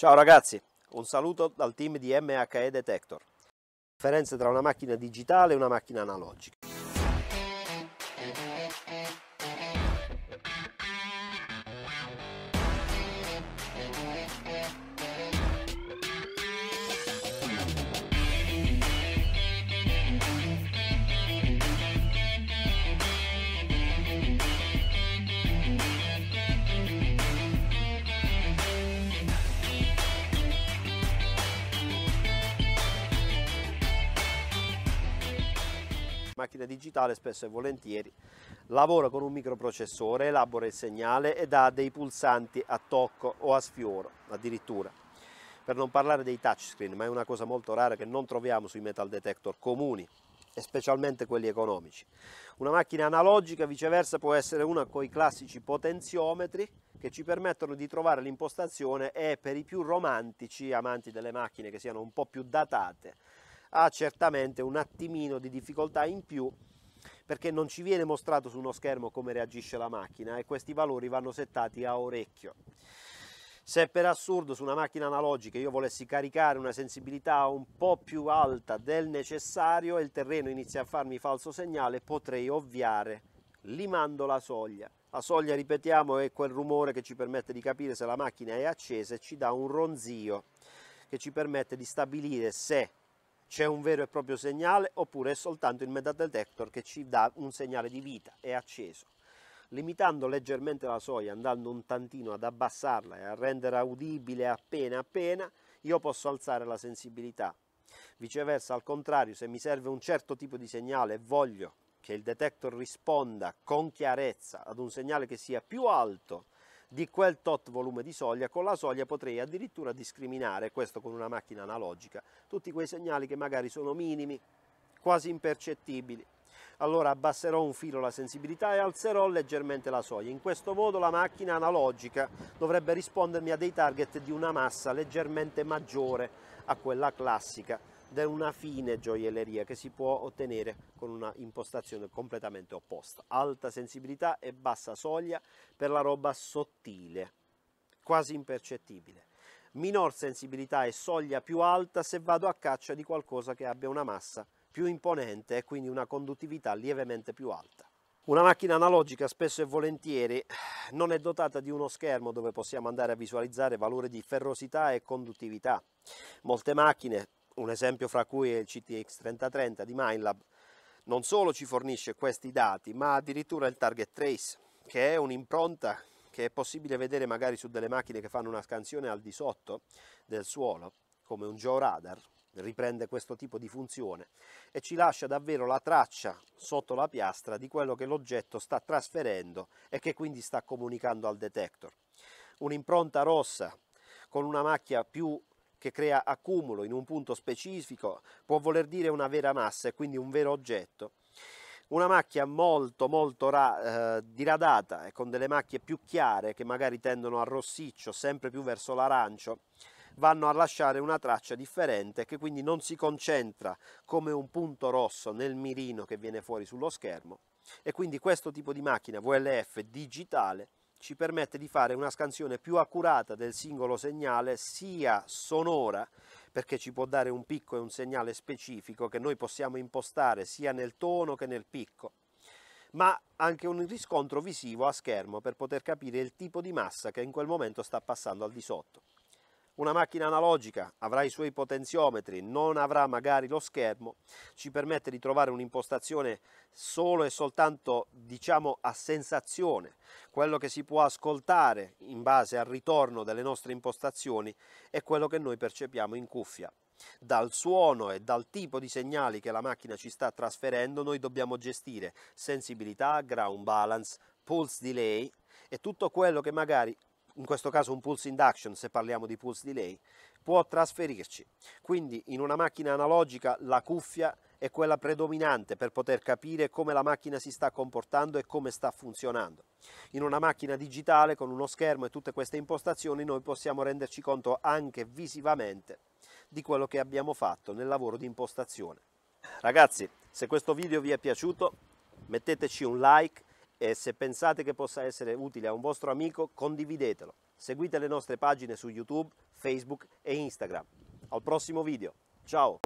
Ciao ragazzi, un saluto dal team di MHE Detector. Differenze tra una macchina digitale e una macchina analogica. macchina digitale spesso e volentieri lavora con un microprocessore, elabora il segnale ed ha dei pulsanti a tocco o a sfioro addirittura. Per non parlare dei touchscreen, ma è una cosa molto rara che non troviamo sui metal detector comuni e specialmente quelli economici. Una macchina analogica viceversa può essere una con i classici potenziometri che ci permettono di trovare l'impostazione e per i più romantici amanti delle macchine che siano un po' più datate ha certamente un attimino di difficoltà in più perché non ci viene mostrato su uno schermo come reagisce la macchina e questi valori vanno settati a orecchio. Se per assurdo su una macchina analogica io volessi caricare una sensibilità un po' più alta del necessario e il terreno inizia a farmi falso segnale, potrei ovviare limando la soglia. La soglia, ripetiamo, è quel rumore che ci permette di capire se la macchina è accesa e ci dà un ronzio che ci permette di stabilire se c'è un vero e proprio segnale oppure è soltanto il metadetector che ci dà un segnale di vita, è acceso. Limitando leggermente la soglia, andando un tantino ad abbassarla e a renderla udibile appena appena, io posso alzare la sensibilità. Viceversa, al contrario, se mi serve un certo tipo di segnale e voglio che il detector risponda con chiarezza ad un segnale che sia più alto di quel tot volume di soglia, con la soglia potrei addirittura discriminare, questo con una macchina analogica, tutti quei segnali che magari sono minimi, quasi impercettibili. Allora abbasserò un filo la sensibilità e alzerò leggermente la soglia. In questo modo la macchina analogica dovrebbe rispondermi a dei target di una massa leggermente maggiore a quella classica da una fine gioielleria che si può ottenere con una impostazione completamente opposta. Alta sensibilità e bassa soglia per la roba sottile, quasi impercettibile. Minor sensibilità e soglia più alta se vado a caccia di qualcosa che abbia una massa più imponente e quindi una conduttività lievemente più alta. Una macchina analogica spesso e volentieri eh, non è dotata di uno schermo dove possiamo andare a visualizzare valori di ferrosità e conduttività. Molte macchine un esempio fra cui è il CTX 3030 di Minelab, non solo ci fornisce questi dati, ma addirittura il target trace, che è un'impronta che è possibile vedere magari su delle macchine che fanno una scansione al di sotto del suolo, come un georadar, riprende questo tipo di funzione e ci lascia davvero la traccia sotto la piastra di quello che l'oggetto sta trasferendo e che quindi sta comunicando al detector. Un'impronta rossa con una macchia più che crea accumulo in un punto specifico può voler dire una vera massa e quindi un vero oggetto. Una macchia molto molto ra, eh, diradata e con delle macchie più chiare che magari tendono al rossiccio, sempre più verso l'arancio, vanno a lasciare una traccia differente che quindi non si concentra come un punto rosso nel mirino che viene fuori sullo schermo e quindi questo tipo di macchina VLF digitale ci permette di fare una scansione più accurata del singolo segnale sia sonora perché ci può dare un picco e un segnale specifico che noi possiamo impostare sia nel tono che nel picco ma anche un riscontro visivo a schermo per poter capire il tipo di massa che in quel momento sta passando al di sotto. Una macchina analogica avrà i suoi potenziometri, non avrà magari lo schermo, ci permette di trovare un'impostazione solo e soltanto diciamo a sensazione, quello che si può ascoltare in base al ritorno delle nostre impostazioni è quello che noi percepiamo in cuffia. Dal suono e dal tipo di segnali che la macchina ci sta trasferendo noi dobbiamo gestire sensibilità, ground balance, pulse delay e tutto quello che magari in questo caso un pulse induction se parliamo di pulse delay, può trasferirci. Quindi in una macchina analogica la cuffia è quella predominante per poter capire come la macchina si sta comportando e come sta funzionando. In una macchina digitale con uno schermo e tutte queste impostazioni noi possiamo renderci conto anche visivamente di quello che abbiamo fatto nel lavoro di impostazione. Ragazzi, se questo video vi è piaciuto metteteci un like e se pensate che possa essere utile a un vostro amico condividetelo. Seguite le nostre pagine su YouTube, Facebook e Instagram. Al prossimo video, ciao!